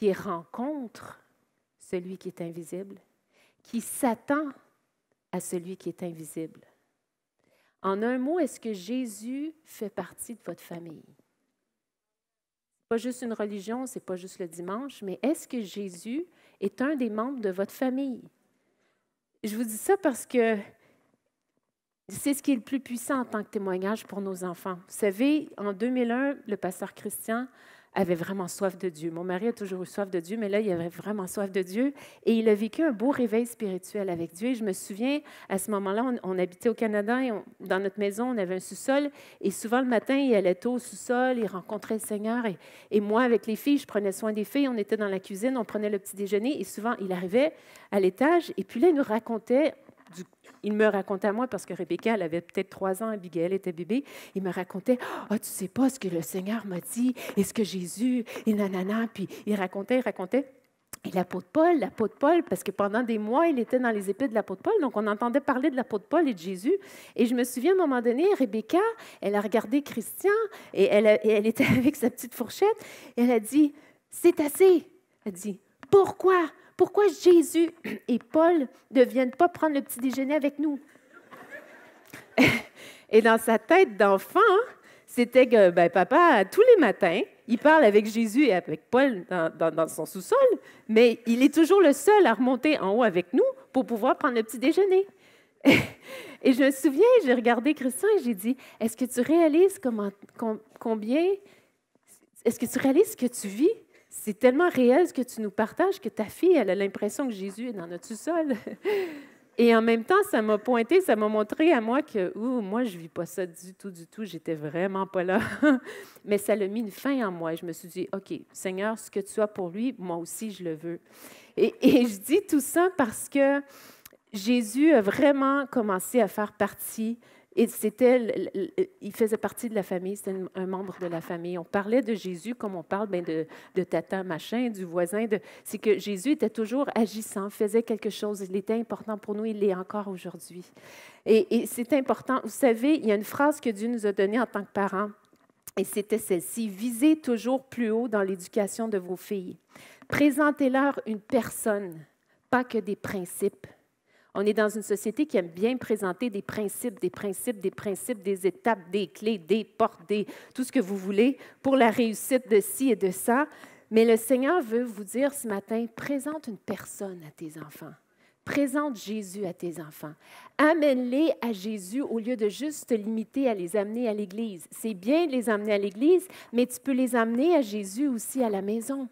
Speaker 1: qui rencontre celui qui est invisible, qui s'attend à celui qui est invisible. En un mot, est-ce que Jésus fait partie de votre famille? Pas juste une religion, c'est pas juste le dimanche, mais est-ce que Jésus est un des membres de votre famille? Je vous dis ça parce que c'est ce qui est le plus puissant en tant que témoignage pour nos enfants. Vous savez, en 2001, le pasteur Christian avait vraiment soif de Dieu. Mon mari a toujours eu soif de Dieu, mais là, il avait vraiment soif de Dieu. Et il a vécu un beau réveil spirituel avec Dieu. Et je me souviens, à ce moment-là, on, habitait au Canada et dans notre maison, on avait un sous-sol. Et souvent, le matin, il allait tôt au sous-sol, il rencontrait le Seigneur. et, moi, avec les filles, je prenais soin des filles. On était dans la cuisine, on prenait le petit déjeuner. Et souvent, il arrivait à l'étage. Et puis là, il nous racontait, il me racontait à moi, parce que Rebecca, elle avait peut-être trois ans, Abigail était bébé, il me racontait Ah, oh, tu sais pas ce que le Seigneur m'a dit, et ce que Jésus, et nanana. Puis il racontait, il racontait. Et la peau de Paul, la peau de Paul, parce que pendant des mois, il était dans les épées de la peau de Paul, donc on entendait parler de la peau de Paul et de Jésus. Et je me souviens, à un moment donné, Rebecca, elle a regardé Christian et elle, elle était avec sa petite fourchette et elle a dit, c'est assez. Elle a dit, pourquoi pourquoi Jésus et Paul ne viennent pas prendre le petit déjeuner avec nous? et dans sa tête d'enfant, c'était que ben, papa, tous les matins, il parle avec Jésus et avec Paul dans, son sous-sol, mais il est toujours le seul à remonter en haut avec nous pour pouvoir prendre le petit déjeuner. et je me souviens, j'ai regardé Christian et j'ai dit, est-ce que tu réalises combien, est-ce que tu réalises ce que tu vis? c'est tellement réel ce que tu nous partages que ta fille, elle a l'impression que Jésus est dans notre sous-sol. Et en même temps, ça m'a pointé, ça m'a montré à moi que, ouh, moi, je ne vis pas ça du tout, du tout, j'étais vraiment pas là. Mais ça l'a mis une fin en moi. Je me suis dit, OK, Seigneur, ce que tu as pour lui, moi aussi, je le veux. Et, et je dis tout ça parce que Jésus a vraiment commencé à faire partie et c'était, euh, il faisait partie de la famille, c'était un membre de la famille. On parlait de Jésus comme on parle ben, de, tata machin, du voisin. De, c'est que Jésus était toujours agissant, faisait quelque chose. Il était important pour nous, il l'est encore aujourd'hui. Et, et c'est important. Vous savez, il y a une phrase que Dieu nous a donnée en tant que parents, et c'était celle-ci. Visez toujours plus haut dans l'éducation de vos filles. Présentez-leur une personne, pas que des principes. On est dans une société qui aime bien présenter des principes, des principes, des principes, des étapes, des clés, des portes, des, tout ce que vous voulez pour la réussite de ci et de ça. Mais le Seigneur veut vous dire ce matin, présente une personne à tes enfants. Présente Jésus à tes enfants. Amène-les à Jésus au lieu de juste te limiter à les amener à l'Église. C'est bien de les amener à l'Église, mais tu peux les amener à Jésus aussi à la maison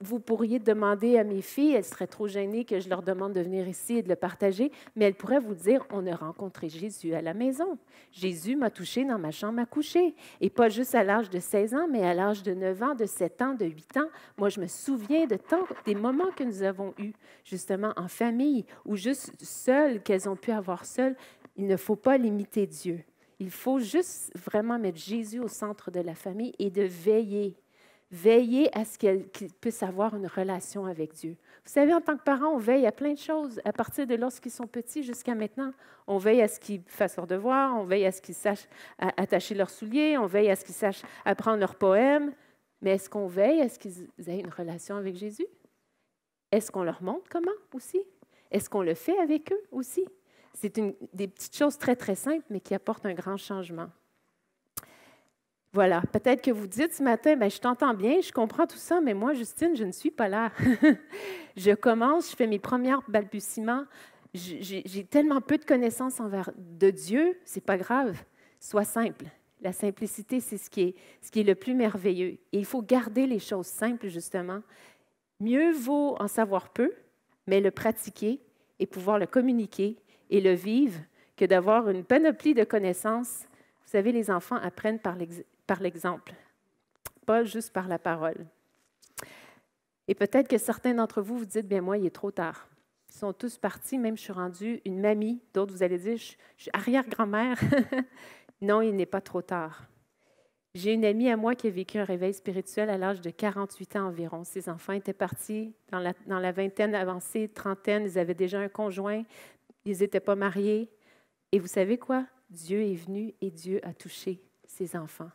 Speaker 1: vous pourriez demander à mes filles, elles seraient trop gênées que je leur demande de venir ici et de le partager, mais elles pourraient vous dire, on a rencontré Jésus à la maison. Jésus m'a touché dans ma chambre à coucher. Et pas juste à l'âge de 16 ans, mais à l'âge de 9 ans, de 7 ans, de 8 ans. Moi, je me souviens de tant, des moments que nous avons eus, justement en famille, ou juste seules, qu'elles ont pu avoir seules. Il ne faut pas limiter Dieu. Il faut juste vraiment mettre Jésus au centre de la famille et de veiller veiller à ce qu'ils puissent avoir une relation avec Dieu. Vous savez, en tant que parents, on veille à plein de choses. À partir de lorsqu'ils sont petits jusqu'à maintenant, on veille à ce qu'ils fassent leurs devoirs, on veille à ce qu'ils sachent attacher leurs souliers, on veille à ce qu'ils sachent apprendre leurs poèmes. Mais est-ce qu'on veille à ce qu'ils aient une relation avec Jésus? Est-ce qu'on leur montre comment aussi? Est-ce qu'on le fait avec eux aussi? C'est des petites choses très, très simples, mais qui apportent un grand changement. Voilà, peut-être que vous dites ce matin, ben, je t'entends bien, je comprends tout ça, mais moi, Justine, je ne suis pas là. je commence, je fais mes premiers balbutiements, j'ai tellement peu de connaissances envers de Dieu, c'est pas grave, sois simple. La simplicité, c'est ce qui est le plus merveilleux. Et il faut garder les choses simples justement. Mieux vaut en savoir peu, mais le pratiquer et pouvoir le communiquer et le vivre que d'avoir une panoplie de connaissances. Vous savez, les enfants apprennent par par l'exemple, pas juste par la parole. Et peut-être que certains d'entre vous vous dites, bien moi, il est trop tard. Ils sont tous partis, même je suis rendue une mamie. D'autres, vous allez dire, je, suis arrière-grand-mère. non, il n'est pas trop tard. J'ai une amie à moi qui a vécu un réveil spirituel à l'âge de 48 ans environ. Ses enfants étaient partis dans dans la vingtaine avancée, trentaine, ils avaient déjà un conjoint, ils n'étaient pas mariés. Et vous savez quoi? Dieu est venu et Dieu a touché ses enfants.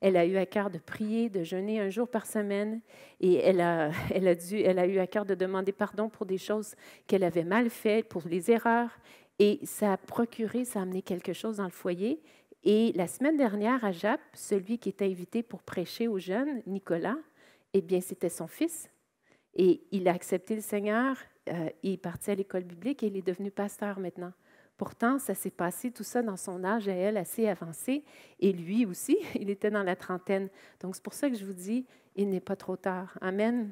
Speaker 1: Elle a eu à cœur de prier, de jeûner un jour par semaine et elle a, elle a, dû, elle a eu à cœur de demander pardon pour des choses qu'elle avait mal faites, pour les erreurs. Et ça a procuré, ça a amené quelque chose dans le foyer. Et la semaine dernière, à Jap, celui qui était invité pour prêcher aux jeunes, Nicolas, eh bien, c'était son fils. Et il a accepté le Seigneur, euh, il est parti à l'école biblique et il est devenu pasteur maintenant. Pourtant, ça s'est passé tout ça dans son âge à elle assez avancé, et lui aussi, il était dans la trentaine. Donc c'est pour ça que je vous dis, il n'est pas trop tard. Amen.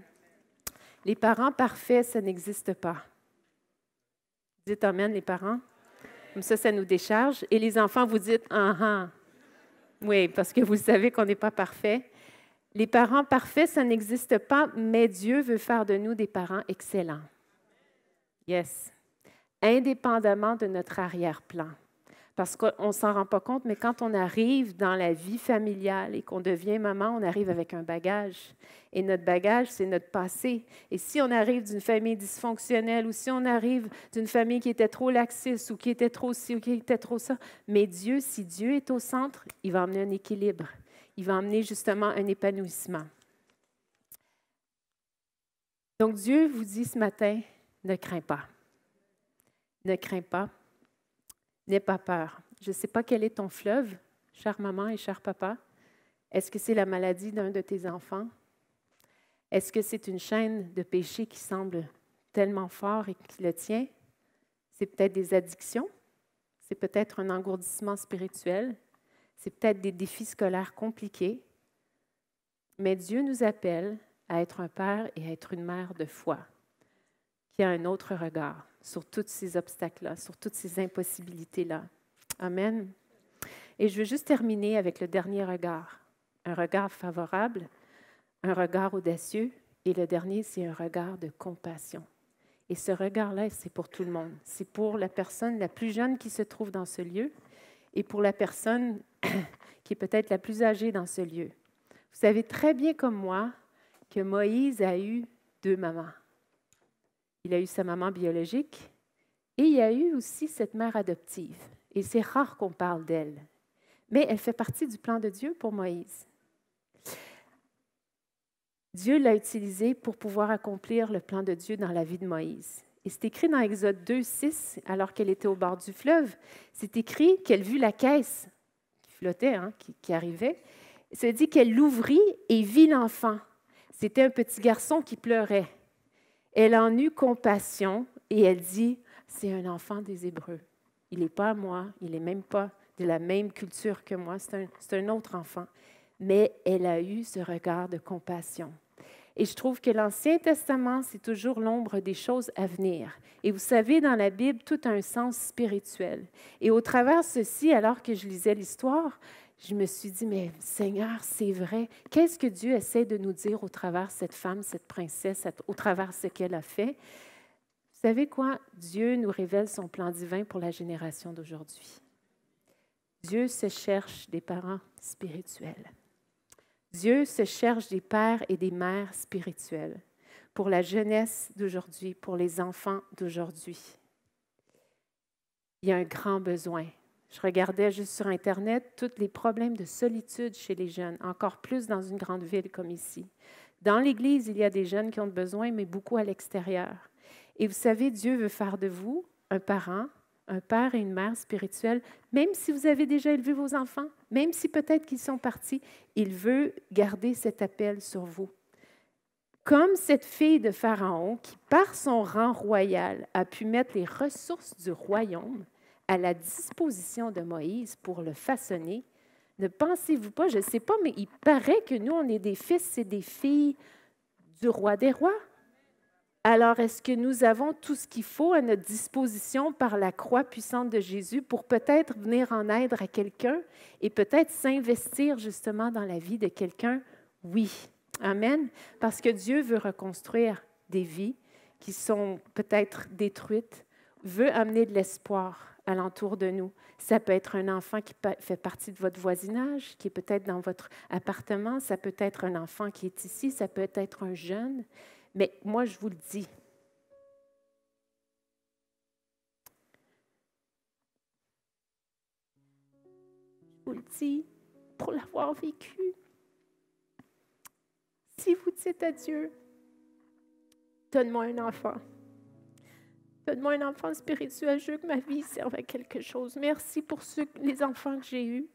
Speaker 1: Les parents parfaits, ça n'existe pas. Vous Dites Amen, les parents. Comme ça, ça nous décharge. Et les enfants, vous dites Ah ah. Oui, parce que vous savez qu'on n'est pas parfait. Les parents parfaits, ça n'existe pas, mais Dieu veut faire de nous des parents excellents. Yes indépendamment de notre arrière-plan. Parce qu'on ne s'en rend pas compte, mais quand on arrive dans la vie familiale et qu'on devient maman, on arrive avec un bagage. Et notre bagage, c'est notre passé. Et si on arrive d'une famille dysfonctionnelle ou si on arrive d'une famille qui était trop laxiste ou qui était trop ci ou qui était trop ça, mais Dieu, si Dieu est au centre, il va emmener un équilibre. Il va emmener justement un épanouissement. Donc Dieu vous dit ce matin, ne crains pas. Ne crains pas, n'aie pas peur. Je ne sais pas quel est ton fleuve, chère maman et cher papa. Est-ce que c'est la maladie d'un de tes enfants? Est-ce que c'est une chaîne de péché qui semble tellement fort et qui le tient? C'est peut-être des addictions, c'est peut-être un engourdissement spirituel, c'est peut-être des défis scolaires compliqués. Mais Dieu nous appelle à être un père et à être une mère de foi qui a un autre regard sur tous ces obstacles-là, sur toutes ces impossibilités-là. Amen. Et je veux juste terminer avec le dernier regard. Un regard favorable, un regard audacieux, et le dernier, c'est un regard de compassion. Et ce regard-là, c'est pour tout le monde. C'est pour la personne la plus jeune qui se trouve dans ce lieu et pour la personne qui est peut-être la plus âgée dans ce lieu. Vous savez très bien comme moi que Moïse a eu deux mamans il a eu sa maman biologique et il y a eu aussi cette mère adoptive. Et c'est rare qu'on parle d'elle, mais elle fait partie du plan de Dieu pour Moïse. Dieu l'a utilisée pour pouvoir accomplir le plan de Dieu dans la vie de Moïse. Et c'est écrit dans Exode 2, 6, alors qu'elle était au bord du fleuve, c'est écrit qu'elle vit la caisse qui flottait, hein, qui, qui arrivait. C'est dit qu'elle l'ouvrit et vit l'enfant. C'était un petit garçon qui pleurait. Elle en eut compassion et elle dit, c'est un enfant des Hébreux. Il n'est pas moi, il n'est même pas de la même culture que moi, c'est un, autre enfant. Mais elle a eu ce regard de compassion. Et je trouve que l'Ancien Testament, c'est toujours l'ombre des choses à venir. Et vous savez, dans la Bible, tout a un sens spirituel. Et au travers de ceci, alors que je lisais l'histoire, je me suis dit, mais Seigneur, c'est vrai. Qu'est-ce que Dieu essaie de nous dire au travers cette femme, cette princesse, au travers de ce qu'elle a fait? Vous savez quoi? Dieu nous révèle son plan divin pour la génération d'aujourd'hui. Dieu se cherche des parents spirituels. Dieu se cherche des pères et des mères spirituels pour la jeunesse d'aujourd'hui, pour les enfants d'aujourd'hui. Il y a un grand besoin je regardais juste sur Internet tous les problèmes de solitude chez les jeunes, encore plus dans une grande ville comme ici. Dans l'Église, il y a des jeunes qui ont besoin, mais beaucoup à l'extérieur. Et vous savez, Dieu veut faire de vous un parent, un père et une mère spirituelle même si vous avez déjà élevé vos enfants, même si peut-être qu'ils sont partis, il veut garder cet appel sur vous. Comme cette fille de Pharaon qui, par son rang royal, a pu mettre les ressources du royaume à la disposition de Moïse pour le façonner, ne pensez-vous pas, je ne sais pas, mais il paraît que nous, on est des fils et des filles du roi des rois. Alors, est-ce que nous avons tout ce qu'il faut à notre disposition par la croix puissante de Jésus pour peut-être venir en aide à quelqu'un et peut-être s'investir justement dans la vie de quelqu'un? Oui. Amen. Parce que Dieu veut reconstruire des vies qui sont peut-être détruites, veut amener de l'espoir alentour de nous. Ça peut être un enfant qui fait partie de votre voisinage, qui est peut-être dans votre appartement, ça peut être un enfant qui est ici, ça peut être un jeune. Mais moi, je vous le dis. Je vous le dis pour l'avoir vécu. Si vous dites à Dieu, donne-moi un enfant. Donne-moi un enfant spirituel. Je veux que ma vie serve à quelque chose. Merci pour ceux, les enfants que j'ai eus.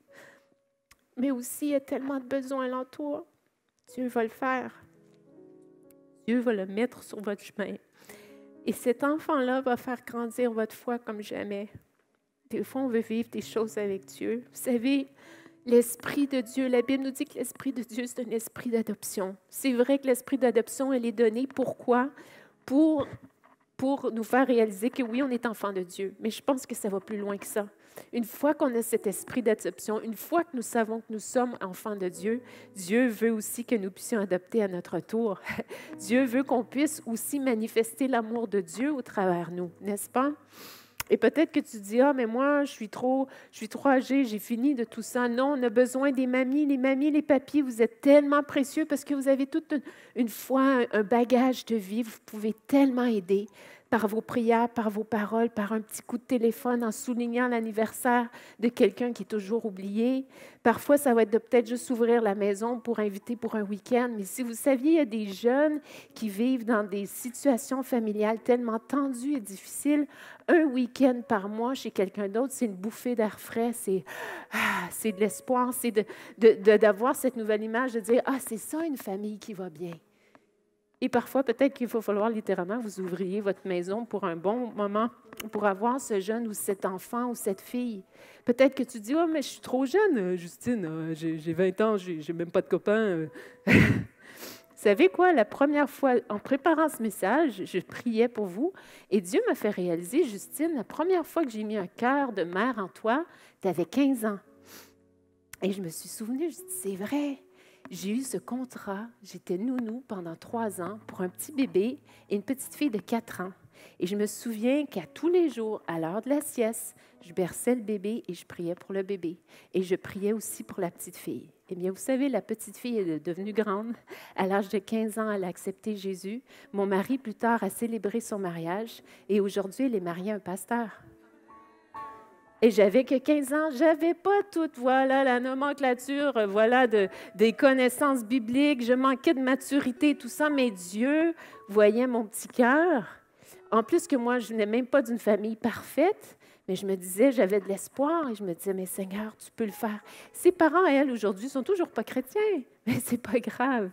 Speaker 1: Mais aussi, il y a tellement de besoins alentour. Dieu va le faire. Dieu va le mettre sur votre chemin. Et cet enfant-là va faire grandir votre foi comme jamais. Des fois, on veut vivre des choses avec Dieu. Vous savez, l'Esprit de Dieu, la Bible nous dit que l'Esprit de Dieu, c'est un esprit d'adoption. C'est vrai que l'Esprit d'adoption, elle est donnée. Pourquoi? Pour pour nous faire réaliser que oui, on est enfant de Dieu. Mais je pense que ça va plus loin que ça. Une fois qu'on a cet esprit d'adoption, une fois que nous savons que nous sommes enfants de Dieu, Dieu veut aussi que nous puissions adopter à notre tour. Dieu veut qu'on puisse aussi manifester l'amour de Dieu au travers de nous, n'est-ce pas? Et peut-être que tu dis, ah, mais moi, je suis trop, je suis trop âgée, j'ai fini de tout ça. Non, on a besoin des mamies, les mamies, les papiers. Vous êtes tellement précieux parce que vous avez toute une, fois foi, un bagage de vie. Vous pouvez tellement aider par vos prières, par vos paroles, par un petit coup de téléphone en soulignant l'anniversaire de quelqu'un qui est toujours oublié. Parfois, ça va être de peut-être juste ouvrir la maison pour inviter pour un week-end. Mais si vous saviez, il y a des jeunes qui vivent dans des situations familiales tellement tendues et difficiles. Un week-end par mois chez quelqu'un d'autre, c'est une bouffée d'air frais, c'est ah, de l'espoir, c'est d'avoir de, de, cette nouvelle image de dire, ah, c'est ça une famille qui va bien. Et parfois, peut-être qu'il va falloir littéralement vous ouvrir votre maison pour un bon moment, pour avoir ce jeune ou cet enfant ou cette fille. Peut-être que tu dis, oh, mais je suis trop jeune, euh, Justine, euh, j'ai 20 ans, je n'ai même pas de copain. Euh. vous savez quoi, la première fois, en préparant ce message, je priais pour vous et Dieu m'a fait réaliser, Justine, la première fois que j'ai mis un cœur de mère en toi, tu avais 15 ans. Et je me suis souvenue, je c'est vrai, j'ai eu ce contrat, j'étais nounou pendant trois ans pour un petit bébé et une petite fille de quatre ans. Et je me souviens qu'à tous les jours, à l'heure de la sieste, je berçais le bébé et je priais pour le bébé. Et je priais aussi pour la petite fille. Eh bien, vous savez, la petite fille est devenue grande. À l'âge de 15 ans, elle a accepté Jésus. Mon mari, plus tard, a célébré son mariage. Et aujourd'hui, elle est mariée à un pasteur. Et j'avais que 15 ans, j'avais pas toute, voilà, la nomenclature, euh, voilà, des connaissances bibliques, je manquais de maturité, tout ça, mais Dieu voyait mon petit cœur. En plus que moi, je n'ai même pas d'une famille parfaite, mais je me disais, j'avais de l'espoir et je me disais, mais Seigneur, tu peux le faire. Ses parents, elles, aujourd'hui, sont toujours pas chrétiens, mais c'est pas grave.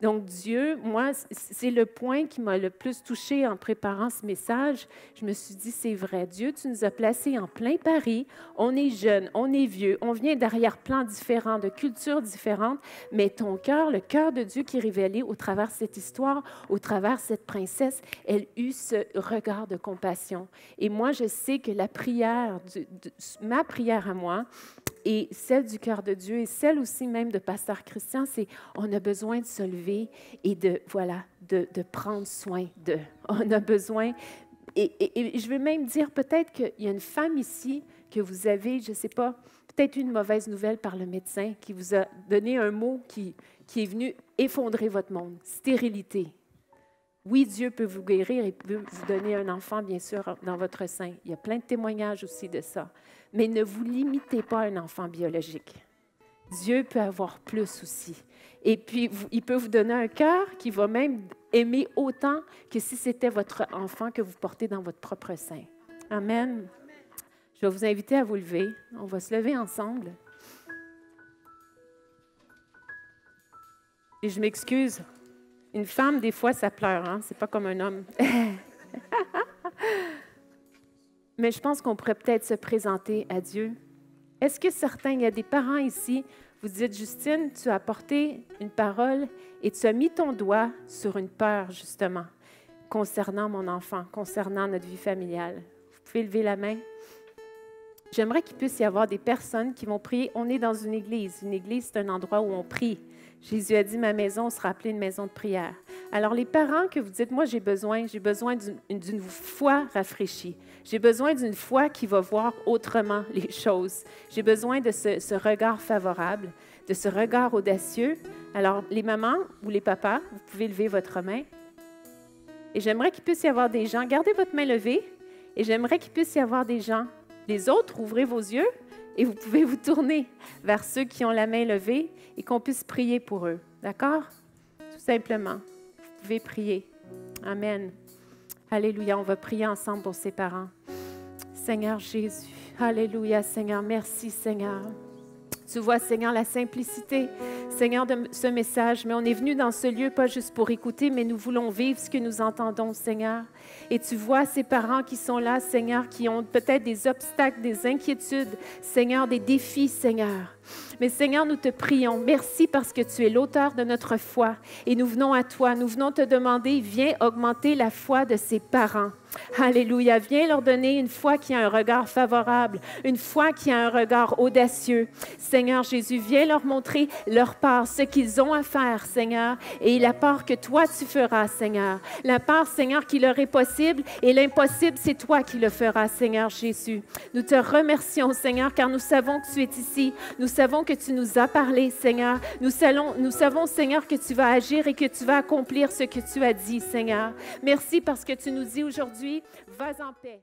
Speaker 1: Donc Dieu, moi, c'est le point qui m'a le plus touché en préparant ce message. Je me suis dit, c'est vrai, Dieu, tu nous as placés en plein Paris. On est jeunes, on est vieux, on vient d'arrière-plans différents, de cultures différentes, mais ton cœur, le cœur de Dieu qui est révélé au travers cette histoire, au travers cette princesse, elle eut ce regard de compassion. Et moi, je sais que la prière, ma prière à moi, et celle du cœur de Dieu et celle aussi même de Pasteur Christian, c'est on a besoin de se lever et de, voilà, de, prendre soin d'eux. On a besoin, et, je veux même dire peut-être qu'il y a une femme ici que vous avez, je ne sais pas, peut-être une mauvaise nouvelle par le médecin qui vous a donné un mot qui, qui est venu effondrer votre monde, stérilité. Oui, Dieu peut vous guérir et peut vous donner un enfant, bien sûr, dans votre sein. Il y a plein de témoignages aussi de ça mais ne vous limitez pas à un enfant biologique. Dieu peut avoir plus aussi. Et puis, il peut vous donner un cœur qui va même aimer autant que si c'était votre enfant que vous portez dans votre propre sein. Amen. Je vais vous inviter à vous lever. On va se lever ensemble. Et je m'excuse. Une femme, des fois, ça pleure, hein? C'est pas comme un homme. mais je pense qu'on pourrait peut-être se présenter à Dieu. Est-ce que certains, il y a des parents ici, vous dites, Justine, tu as porté une parole et tu as mis ton doigt sur une peur, justement, concernant mon enfant, concernant notre vie familiale. Vous pouvez lever la main. J'aimerais qu'il puisse y avoir des personnes qui vont prier. On est dans une église. Une église, c'est un endroit où on prie. Jésus a dit, ma maison sera appelée une maison de prière. Alors les parents que vous dites, moi j'ai besoin, j'ai besoin d'une foi rafraîchie, j'ai besoin d'une foi qui va voir autrement les choses, j'ai besoin de ce, regard favorable, de ce regard audacieux. Alors les mamans ou les papas, vous pouvez lever votre main. Et j'aimerais qu'il puisse y avoir des gens, gardez votre main levée, et j'aimerais qu'il puisse y avoir des gens. Les autres, ouvrez vos yeux et vous pouvez vous tourner vers ceux qui ont la main levée et qu'on puisse prier pour eux. D'accord? Tout simplement. Vous pouvez prier. Amen. Alléluia. On va prier ensemble pour ses parents. Seigneur Jésus. Alléluia, Seigneur. Merci, Seigneur. Tu vois, Seigneur, la simplicité, Seigneur, de ce message. Mais on est venu dans ce lieu pas juste pour écouter, mais nous voulons vivre ce que nous entendons, Seigneur. Et tu vois ces parents qui sont là, Seigneur, qui ont peut-être des obstacles, des inquiétudes, Seigneur, des défis, Seigneur. Mais Seigneur, nous te prions. Merci parce que tu es l'auteur de notre foi. Et nous venons à toi. Nous venons te demander, viens augmenter la foi de ces parents. Alléluia. Viens leur donner une foi qui a un regard favorable, une foi qui a un regard audacieux. Seigneur Jésus, viens leur montrer leur part, ce qu'ils ont à faire, Seigneur, et la part que toi tu feras, Seigneur. La part, Seigneur, qui leur est et l'impossible, c'est toi qui le feras, Seigneur Jésus. Nous te remercions, Seigneur, car nous savons que tu es ici. Nous savons que tu nous as parlé, Seigneur. nous savons, Seigneur, que tu vas agir et que tu vas accomplir ce que tu as dit, Seigneur. Merci parce que tu nous dis aujourd'hui, vas en paix.